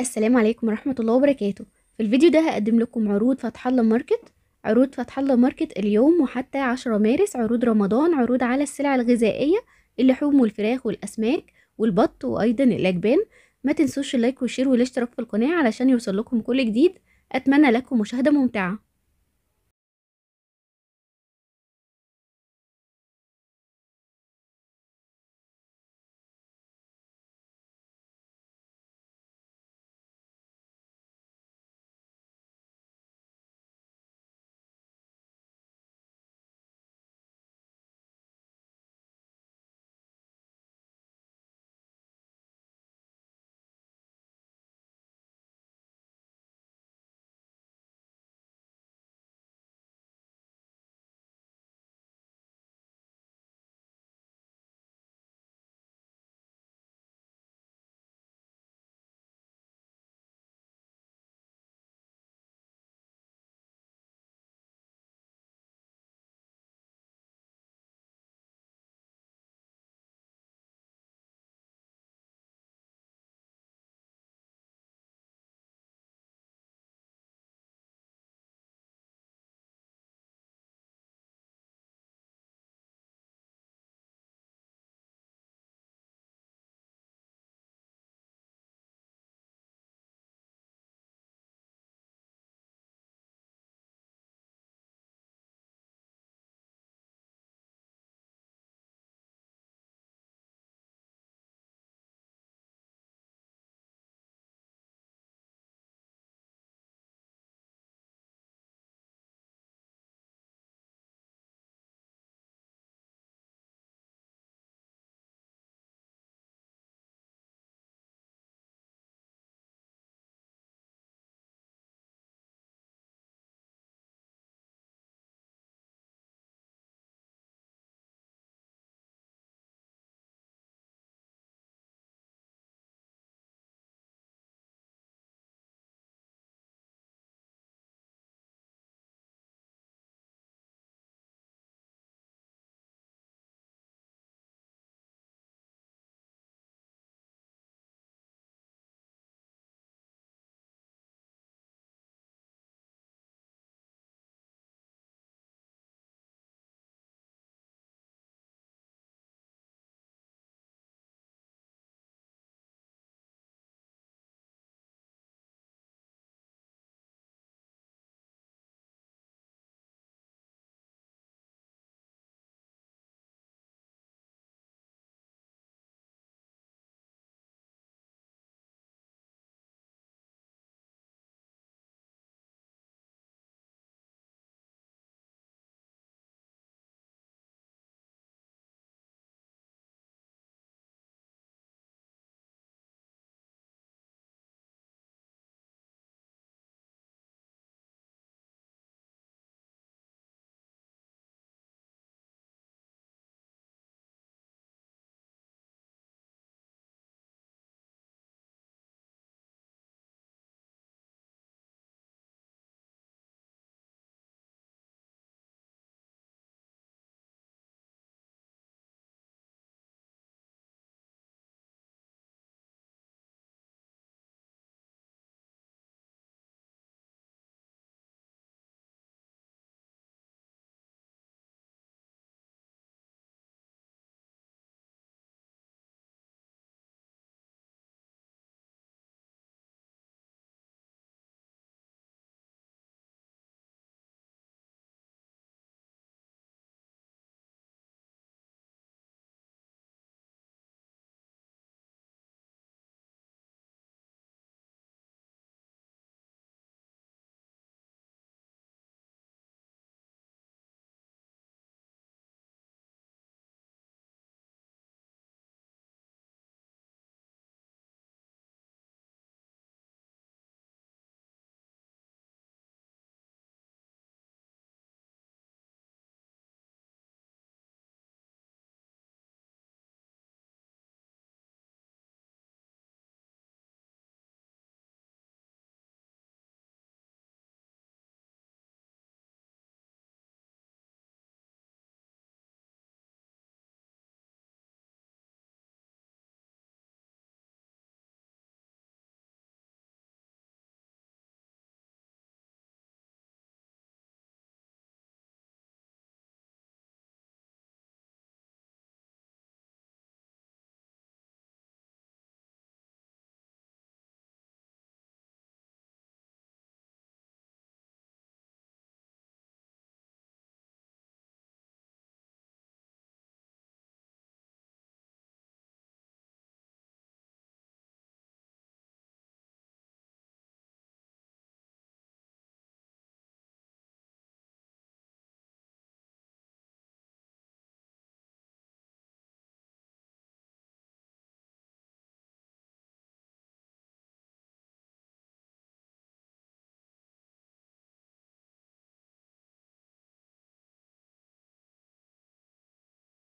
السلام عليكم ورحمة الله وبركاته في الفيديو ده هقدم لكم عروض فتح الله ماركت عروض فتح الله ماركت اليوم وحتى 10 مارس عروض رمضان عروض على السلع الغذائية اللحوم والفراخ والأسماك والبط وأيضا الأجبان ما تنسوش اللايك والشير والاشتراك في القناة علشان يوصل لكم كل جديد أتمنى لكم مشاهدة ممتعة